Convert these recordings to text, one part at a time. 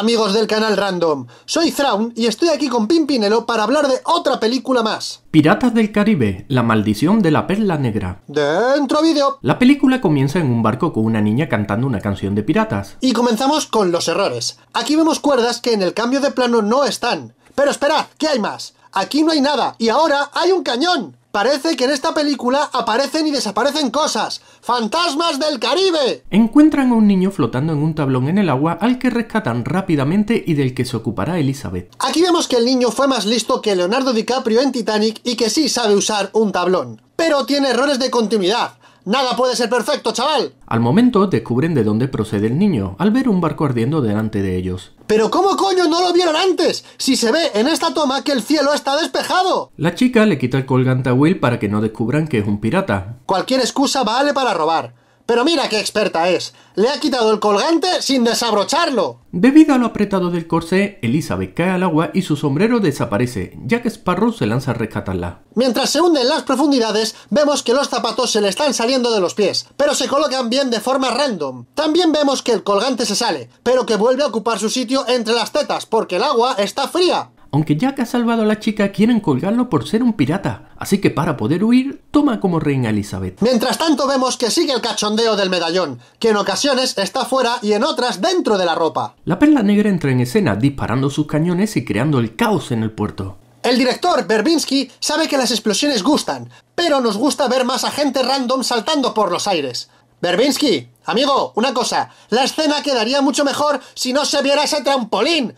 amigos del canal Random, soy Thrawn y estoy aquí con Pimpinelo para hablar de otra película más. Piratas del Caribe, la maldición de la perla negra. Dentro vídeo. La película comienza en un barco con una niña cantando una canción de piratas. Y comenzamos con los errores. Aquí vemos cuerdas que en el cambio de plano no están. Pero esperad, ¿qué hay más? Aquí no hay nada y ahora hay un cañón. Parece que en esta película aparecen y desaparecen cosas. ¡Fantasmas del Caribe! Encuentran a un niño flotando en un tablón en el agua al que rescatan rápidamente y del que se ocupará Elizabeth. Aquí vemos que el niño fue más listo que Leonardo DiCaprio en Titanic y que sí sabe usar un tablón. Pero tiene errores de continuidad. Nada puede ser perfecto, chaval. Al momento descubren de dónde procede el niño, al ver un barco ardiendo delante de ellos. Pero ¿cómo coño no lo vieron antes? Si se ve en esta toma que el cielo está despejado. La chica le quita el colgante a Will para que no descubran que es un pirata. Cualquier excusa vale para robar. Pero mira qué experta es. Le ha quitado el colgante sin desabrocharlo. Debido a lo apretado del corsé, Elizabeth cae al agua y su sombrero desaparece. ya que Sparrow se lanza a rescatarla. Mientras se hunde en las profundidades, vemos que los zapatos se le están saliendo de los pies, pero se colocan bien de forma random. También vemos que el colgante se sale, pero que vuelve a ocupar su sitio entre las tetas porque el agua está fría. Aunque ya ha salvado a la chica, quieren colgarlo por ser un pirata. Así que para poder huir, toma como reina Elizabeth. Mientras tanto vemos que sigue el cachondeo del medallón, que en ocasiones está fuera y en otras dentro de la ropa. La perla negra entra en escena disparando sus cañones y creando el caos en el puerto. El director, Berbinsky, sabe que las explosiones gustan, pero nos gusta ver más a gente random saltando por los aires. Berbinsky, amigo, una cosa, la escena quedaría mucho mejor si no se viera ese trampolín.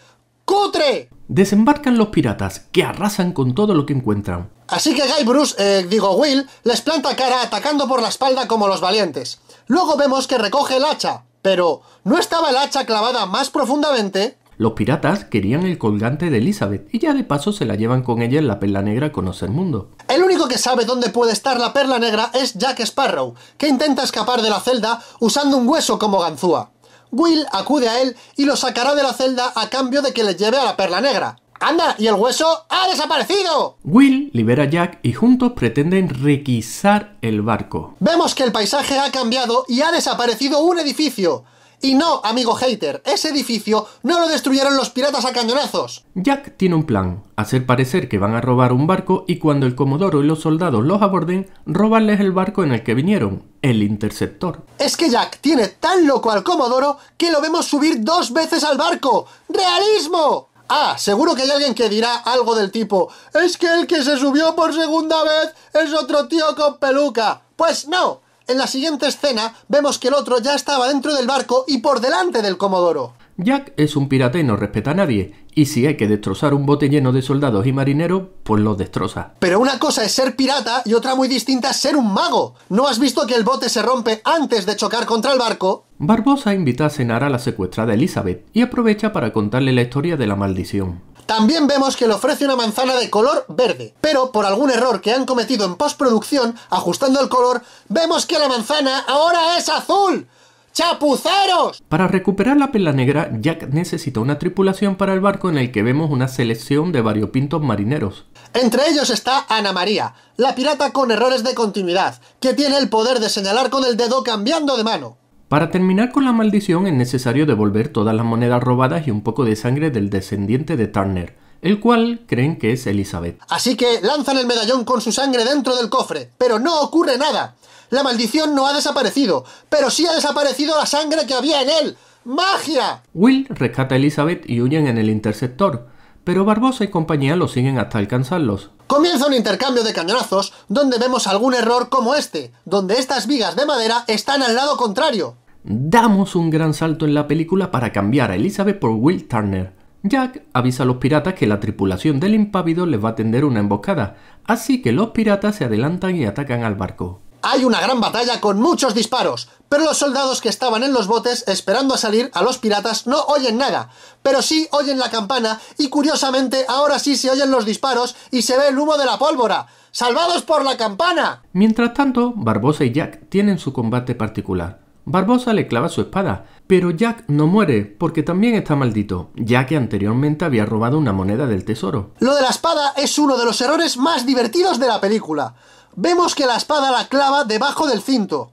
¡Cutre! Desembarcan los piratas, que arrasan con todo lo que encuentran. Así que Guy Bruce, eh, digo Will, les planta cara atacando por la espalda como los valientes. Luego vemos que recoge el hacha, pero ¿no estaba el hacha clavada más profundamente? Los piratas querían el colgante de Elizabeth y ya de paso se la llevan con ella en la perla negra Conoce el mundo. El único que sabe dónde puede estar la perla negra es Jack Sparrow, que intenta escapar de la celda usando un hueso como ganzúa. Will acude a él y lo sacará de la celda a cambio de que le lleve a la perla negra. ¡Anda! ¡Y el hueso ha desaparecido! Will libera a Jack y juntos pretenden requisar el barco. Vemos que el paisaje ha cambiado y ha desaparecido un edificio. Y no, amigo hater, ese edificio no lo destruyeron los piratas a cañonazos. Jack tiene un plan, hacer parecer que van a robar un barco y cuando el comodoro y los soldados los aborden, robarles el barco en el que vinieron, el interceptor. Es que Jack tiene tan loco al comodoro que lo vemos subir dos veces al barco. ¡Realismo! Ah, seguro que hay alguien que dirá algo del tipo, es que el que se subió por segunda vez es otro tío con peluca. Pues no, en la siguiente escena vemos que el otro ya estaba dentro del barco y por delante del Comodoro. Jack es un pirata y no respeta a nadie, y si hay que destrozar un bote lleno de soldados y marineros, pues lo destroza. Pero una cosa es ser pirata y otra muy distinta es ser un mago. ¿No has visto que el bote se rompe antes de chocar contra el barco? Barbosa invita a cenar a la secuestrada Elizabeth y aprovecha para contarle la historia de la maldición. También vemos que le ofrece una manzana de color verde, pero por algún error que han cometido en postproducción, ajustando el color, vemos que la manzana ahora es azul. ¡Chapuceros! Para recuperar la pela negra, Jack necesita una tripulación para el barco en el que vemos una selección de variopintos marineros. Entre ellos está Ana María, la pirata con errores de continuidad, que tiene el poder de señalar con el dedo cambiando de mano. Para terminar con la maldición es necesario devolver todas las monedas robadas y un poco de sangre del descendiente de Turner, el cual creen que es Elizabeth. Así que lanzan el medallón con su sangre dentro del cofre, pero no ocurre nada. La maldición no ha desaparecido, pero sí ha desaparecido la sangre que había en él. ¡Magia! Will rescata a Elizabeth y huyen en el interceptor, pero Barbosa y compañía lo siguen hasta alcanzarlos. Comienza un intercambio de cañonazos donde vemos algún error como este, donde estas vigas de madera están al lado contrario damos un gran salto en la película para cambiar a Elizabeth por Will Turner. Jack avisa a los piratas que la tripulación del impávido les va a tender una emboscada, así que los piratas se adelantan y atacan al barco. Hay una gran batalla con muchos disparos, pero los soldados que estaban en los botes esperando a salir a los piratas no oyen nada, pero sí oyen la campana y curiosamente ahora sí se oyen los disparos y se ve el humo de la pólvora. ¡Salvados por la campana! Mientras tanto, Barbosa y Jack tienen su combate particular. Barbosa le clava su espada, pero Jack no muere porque también está maldito, ya que anteriormente había robado una moneda del tesoro. Lo de la espada es uno de los errores más divertidos de la película. Vemos que la espada la clava debajo del cinto,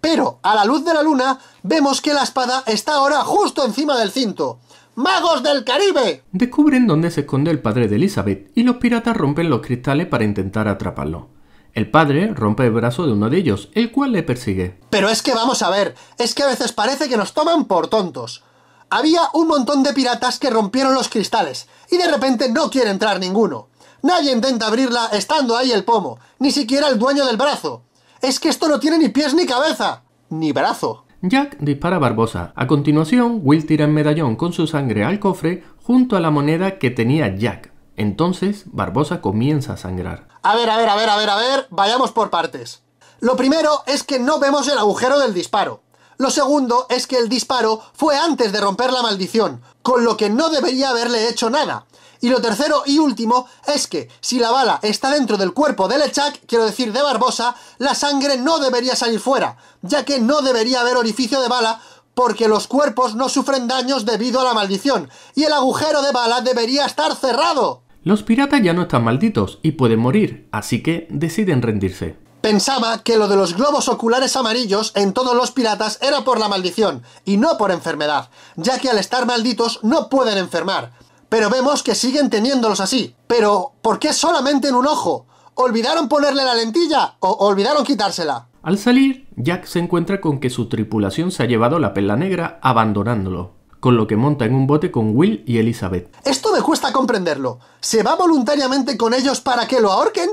pero a la luz de la luna vemos que la espada está ahora justo encima del cinto. ¡Magos del Caribe! Descubren dónde se esconde el padre de Elizabeth y los piratas rompen los cristales para intentar atraparlo. El padre rompe el brazo de uno de ellos, el cual le persigue. Pero es que vamos a ver, es que a veces parece que nos toman por tontos. Había un montón de piratas que rompieron los cristales, y de repente no quiere entrar ninguno. Nadie intenta abrirla estando ahí el pomo, ni siquiera el dueño del brazo. Es que esto no tiene ni pies ni cabeza, ni brazo. Jack dispara a Barbosa. A continuación, Will tira el medallón con su sangre al cofre junto a la moneda que tenía Jack. Entonces, Barbosa comienza a sangrar. A ver, a ver, a ver, a ver, a ver, vayamos por partes. Lo primero es que no vemos el agujero del disparo. Lo segundo es que el disparo fue antes de romper la maldición, con lo que no debería haberle hecho nada. Y lo tercero y último es que, si la bala está dentro del cuerpo de Lechak, quiero decir de Barbosa, la sangre no debería salir fuera, ya que no debería haber orificio de bala porque los cuerpos no sufren daños debido a la maldición, y el agujero de bala debería estar cerrado. Los piratas ya no están malditos y pueden morir, así que deciden rendirse. Pensaba que lo de los globos oculares amarillos en todos los piratas era por la maldición, y no por enfermedad, ya que al estar malditos no pueden enfermar. Pero vemos que siguen teniéndolos así. Pero, ¿por qué solamente en un ojo? ¿Olvidaron ponerle la lentilla o olvidaron quitársela? Al salir, Jack se encuentra con que su tripulación se ha llevado la pela negra abandonándolo con lo que monta en un bote con Will y Elizabeth. Esto me cuesta comprenderlo. ¿Se va voluntariamente con ellos para que lo ahorquen?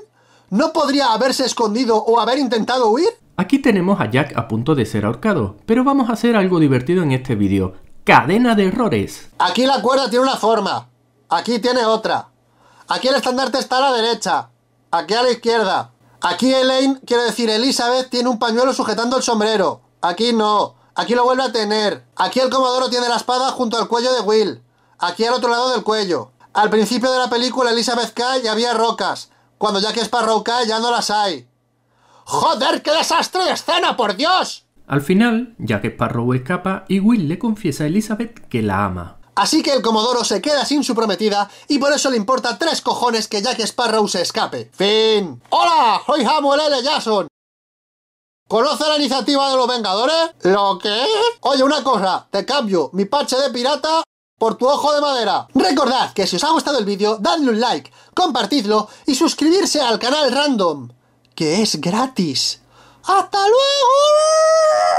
¿No podría haberse escondido o haber intentado huir? Aquí tenemos a Jack a punto de ser ahorcado, pero vamos a hacer algo divertido en este vídeo. ¡Cadena de errores! Aquí la cuerda tiene una forma, aquí tiene otra. Aquí el estandarte está a la derecha, aquí a la izquierda. Aquí Elaine, quiero decir Elizabeth, tiene un pañuelo sujetando el sombrero. Aquí no. Aquí lo vuelve a tener. Aquí el Comodoro tiene la espada junto al cuello de Will. Aquí al otro lado del cuello. Al principio de la película Elizabeth cae y había rocas. Cuando Jack Sparrow cae ya no las hay. ¡Joder, qué desastre de escena, por Dios! Al final, Jack Sparrow escapa y Will le confiesa a Elizabeth que la ama. Así que el Comodoro se queda sin su prometida y por eso le importa tres cojones que Jack Sparrow se escape. ¡Fin! ¡Hola! Soy Samuel L. Jackson. ¿Conoce la iniciativa de los Vengadores? ¿Lo que Oye, una cosa, te cambio mi parche de pirata por tu ojo de madera. Recordad que si os ha gustado el vídeo, dadle un like, compartidlo y suscribirse al canal Random, que es gratis. ¡Hasta luego!